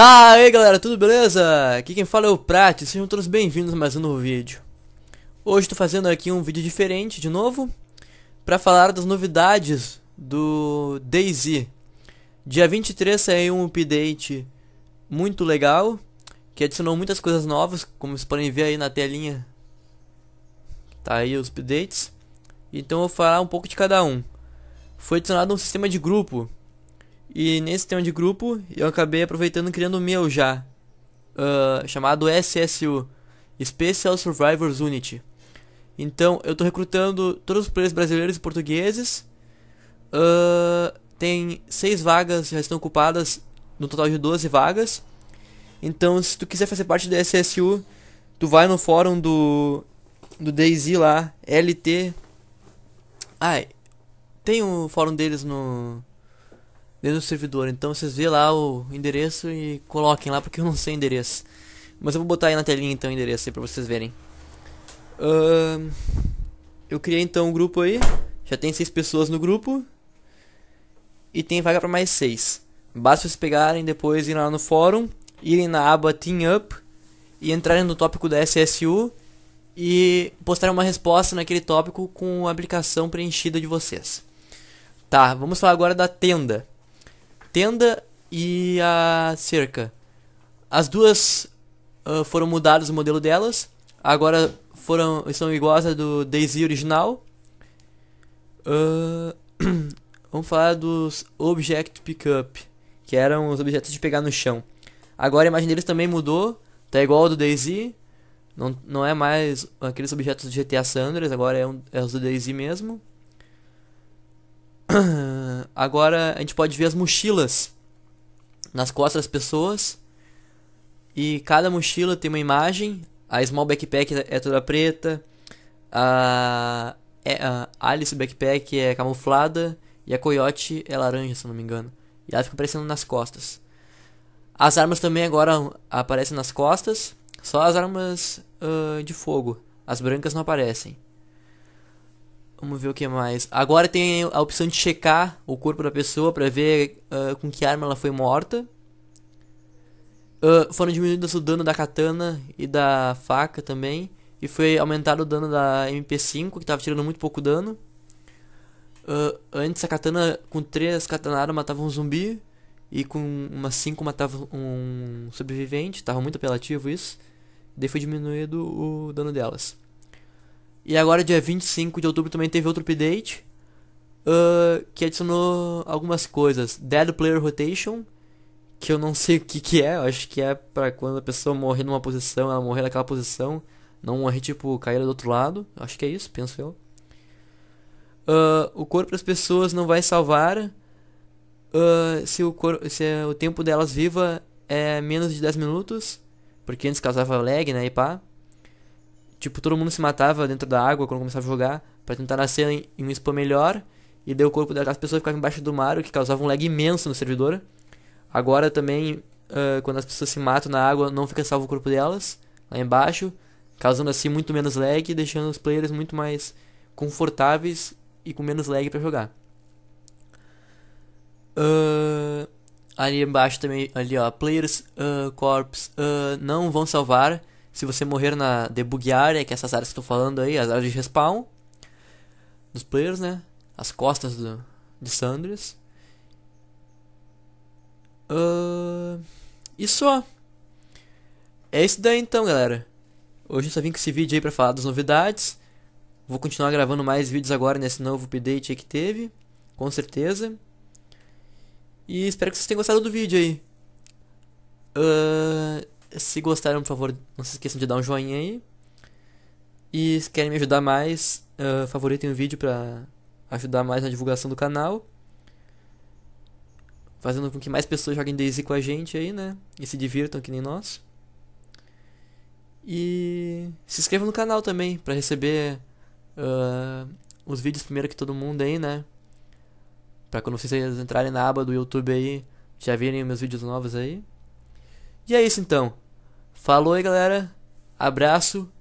Tá, aí galera, tudo beleza? Aqui quem fala é o Prat, sejam todos bem-vindos a mais um novo vídeo. Hoje estou fazendo aqui um vídeo diferente de novo para falar das novidades do DayZ. Dia 23 saiu um update muito legal que adicionou muitas coisas novas, como vocês podem ver aí na telinha. Tá aí os updates. Então eu vou falar um pouco de cada um. Foi adicionado um sistema de grupo e nesse tema de grupo, eu acabei aproveitando criando o meu já, uh, chamado SSU Special Survivors Unit. Então, eu estou recrutando todos os players brasileiros e portugueses. Uh, tem seis vagas, já estão ocupadas, no total de 12 vagas. Então, se tu quiser fazer parte do SSU, tu vai no fórum do, do DayZ lá, LT. Ai, ah, tem o um fórum deles no, dentro do servidor. Então vocês vê lá o endereço e coloquem lá porque eu não sei o endereço. Mas eu vou botar aí na telinha então o endereço aí pra vocês verem. Uh, eu criei então um grupo aí. Já tem seis pessoas no grupo. E tem vaga para mais seis. Basta vocês pegarem depois ir lá no fórum, irem na aba Team Up e entrarem no tópico da SSU e postarem uma resposta naquele tópico com a aplicação preenchida de vocês. Tá, vamos falar agora da tenda tenda e a cerca. As duas uh, foram mudadas o modelo delas. Agora foram são iguais a do Daisy original. Uh, vamos falar dos Object Pickup, que eram os objetos de pegar no chão. Agora a imagem deles também mudou, tá igual ao do Daisy. Não, não é mais aqueles objetos do GTA Sanders, agora é, um, é os do Daisy mesmo. Agora a gente pode ver as mochilas nas costas das pessoas. E cada mochila tem uma imagem. A Small Backpack é toda preta. A, é, a Alice Backpack é camuflada. E a Coyote é laranja, se não me engano. E ela fica aparecendo nas costas. As armas também agora aparecem nas costas. Só as armas uh, de fogo. As brancas não aparecem. Vamos ver o que mais. Agora tem a opção de checar o corpo da pessoa para ver uh, com que arma ela foi morta. Uh, foram diminuídos o dano da katana e da faca também. E foi aumentado o dano da MP5, que estava tirando muito pouco dano. Uh, antes a katana com 3 katanadas matava um zumbi. E com uma 5 matava um sobrevivente. Tava muito apelativo isso. Daí foi diminuído o dano delas. E agora, dia 25 de outubro, também teve outro update uh, que adicionou algumas coisas. Dead Player Rotation, que eu não sei o que, que é, eu acho que é para quando a pessoa morrer numa posição, ela morrer naquela posição, não morrer tipo cair do outro lado. Eu acho que é isso, penso eu. Uh, o corpo das pessoas não vai salvar uh, se, o se o tempo delas viva é menos de 10 minutos, porque antes causava lag, né, e pá. Tipo, todo mundo se matava dentro da água quando começava a jogar para tentar nascer em, em um spam melhor. E deu o corpo das pessoas ficavam embaixo do mar, o que causava um lag imenso no servidor. Agora também, uh, quando as pessoas se matam na água, não fica salvo o corpo delas lá embaixo, causando assim muito menos lag e deixando os players muito mais confortáveis e com menos lag para jogar. Uh, ali embaixo também, ali ó, players, uh, corps, uh, não vão salvar se você morrer na debug área que é essas áreas que eu tô falando aí, as áreas de respawn dos players, né? As costas do, de Sanders. Uh, e só. É isso daí então, galera. Hoje eu só vim com esse vídeo aí pra falar das novidades. Vou continuar gravando mais vídeos agora nesse novo update aí que teve. Com certeza. E espero que vocês tenham gostado do vídeo aí. Uh, se gostaram, por favor, não se esqueçam de dar um joinha aí. E se querem me ajudar mais, uh, favoritem o vídeo para ajudar mais na divulgação do canal. Fazendo com que mais pessoas joguem Daisy com a gente aí, né? E se divirtam que nem nós. E se inscrevam no canal também para receber uh, os vídeos primeiro que todo mundo aí, né? Pra quando vocês entrarem na aba do YouTube aí, já virem meus vídeos novos aí. E é isso então. Falou aí, galera. Abraço